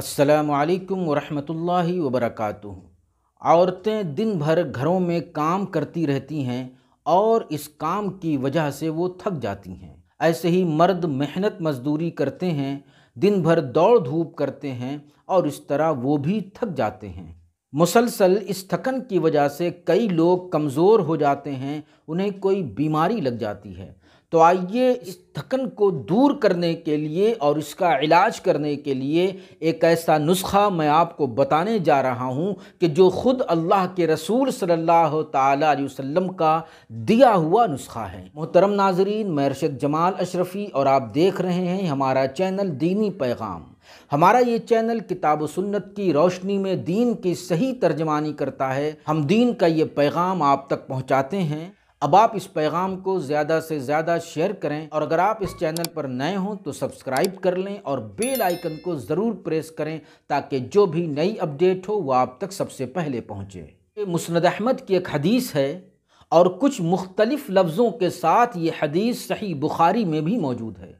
असलकम वरहमतुल्लाहि वबरक औरतें दिन भर घरों में काम करती रहती हैं और इस काम की वजह से वो थक जाती हैं ऐसे ही मर्द मेहनत मजदूरी करते हैं दिन भर दौड़ धूप करते हैं और इस तरह वो भी थक जाते हैं मुसलसल इस थकन की वजह से कई लोग कमज़ोर हो जाते हैं उन्हें कोई बीमारी लग जाती है तो आइए इस थकन को दूर करने के लिए और इसका इलाज करने के लिए एक ऐसा नुस्खा मैं आपको बताने जा रहा हूँ कि जो ख़ुद अल्लाह के रसूल सल्लल्लाहु अलैहि वसल्लम का दिया हुआ नुस्खा है मोहतरम नाजरीन मैं अरशद जमाल अशरफ़ी और आप देख रहे हैं हमारा चैनल दीनी पैगाम हमारा ये चैनल किताब सुन्नत की रोशनी में दीन की सही तर्जमानी करता है हम दीन का ये पैगाम आप तक पहुँचाते हैं अब आप इस पैगाम को ज़्यादा से ज़्यादा शेयर करें और अगर आप इस चैनल पर नए हों तो सब्सक्राइब कर लें और बेल आइकन को ज़रूर प्रेस करें ताकि जो भी नई अपडेट हो वह आप तक सबसे पहले पहुँचे मुस्ंद अहमद की एक हदीस है और कुछ मुख्तलिफ लफ्ज़ों के साथ ये हदीस सही बुखारी में भी मौजूद है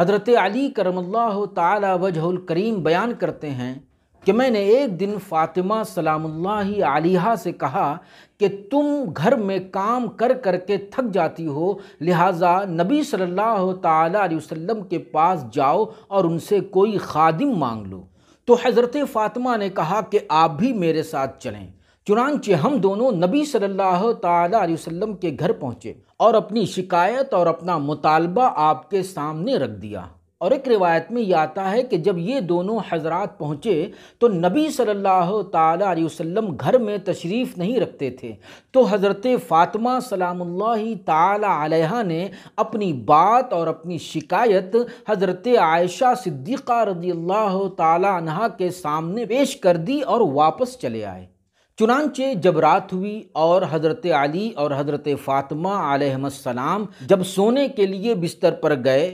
हज़रत अली करमल्ला तजहल करीम बयान करते हैं कि मैंने एक दिन फ़ातिमा सलामुल्लाही से कहा कि तुम घर में काम कर कर के थक जाती हो लिहाजा नबी सल्लल्लाहु अलैहि वसल्लम के पास जाओ और उनसे कोई खादिम मांग लो तो हज़रत फ़ातिमा ने कहा कि आप भी मेरे साथ चलें चुनानचे हम दोनों नबी सल्लल्लाहु अलैहि वसल्लम के घर पहुँचे और अपनी शिकायत और अपना मुतालबा आपके सामने रख दिया और एक रिवायत में यह आता है कि जब ये दोनों हजरात पहुँचे तो नबी सल्लल्लाहु सल्ला वसल्लम घर में तशरीफ़ नहीं रखते थे तो हज़रत फ़ातिमा सलामुल्लाहि अलैहा ने अपनी बात और अपनी शिकायत हज़रत आयशा सिद्दीक़ा रजी अल्लाह तहा के सामने पेश कर दी और वापस चले आए चुनानचे जब रात हुई और हज़रत अली और हज़रत फ़ातिमा आलम जब सोने के लिए बिस्तर पर गए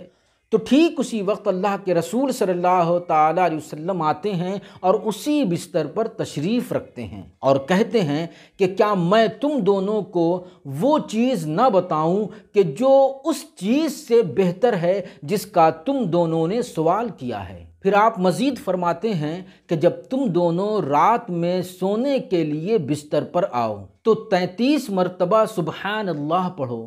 तो ठीक उसी वक्त अल्लाह के रसूल सल्लल्लाहु अलैहि वसल्लम आते हैं और उसी बिस्तर पर तशरीफ़ रखते हैं और कहते हैं कि क्या मैं तुम दोनों को वो चीज़ ना बताऊं कि जो उस चीज़ से बेहतर है जिसका तुम दोनों ने सवाल किया है फिर आप मज़ीद फरमाते हैं कि जब तुम दोनों रात में सोने के लिए बिस्तर पर आओ तो तैंतीस मरतबा सुबहान अल्लाह पढ़ो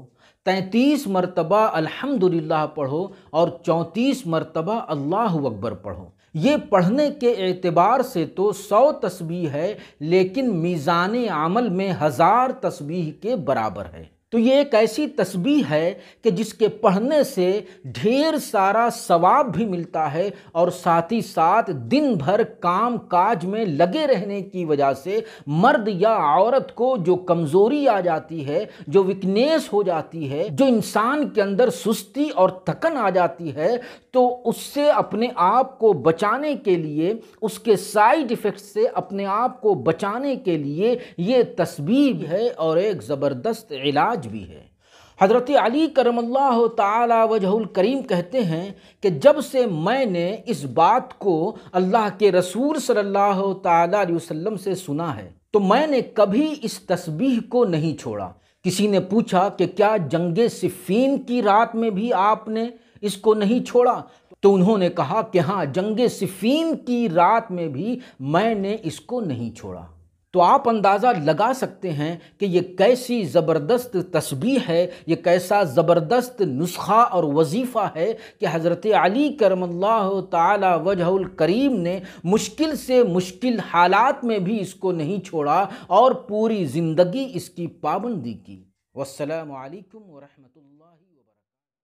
तैंतीस मरतबा अल्हम्दुलिल्लाह पढ़ो और चौंतीस मरतबा अल्लाह अकबर पढ़ो ये पढ़ने के एतबार से तो सौ तस्बी है लेकिन मीज़ान आमल में हज़ार तस्बीह के बराबर है तो ये एक ऐसी तस्बी है कि जिसके पढ़ने से ढेर सारा सवाब भी मिलता है और साथ ही साथ दिन भर काम काज में लगे रहने की वजह से मर्द या औरत को जो कमज़ोरी आ जाती है जो विकनेस हो जाती है जो इंसान के अंदर सुस्ती और थकन आ जाती है तो उससे अपने आप को बचाने के लिए उसके साइड इफ़ेक्ट से अपने आप को बचाने के लिए ये तस्बी है और एक ज़बरदस्त इलाज आज भी है हज़रत अली करमल्ला तजहुल करीम कहते हैं कि जब से मैंने इस बात को अल्लाह के रसूल सल्लल्लाहु अलैहि वसल्लम से सुना है तो मैंने कभी इस तस्बीह को नहीं छोड़ा किसी ने पूछा कि क्या जंग सिफ़ीन की रात में भी आपने इसको नहीं छोड़ा तो उन्होंने कहा कि हाँ जंग सिफ़ीन की रात में भी मैंने इसको नहीं छोड़ा तो आप अंदाज़ा लगा सकते हैं कि ये कैसी ज़बरदस्त तस्वीर है ये कैसा ज़बरदस्त नुस्खा और वजीफ़ा है कि हज़रत अली करमल्ला ताला वजहुल करीम ने मुश्किल से मुश्किल हालात में भी इसको नहीं छोड़ा और पूरी ज़िंदगी इसकी पाबंदी की वसलम वरहमल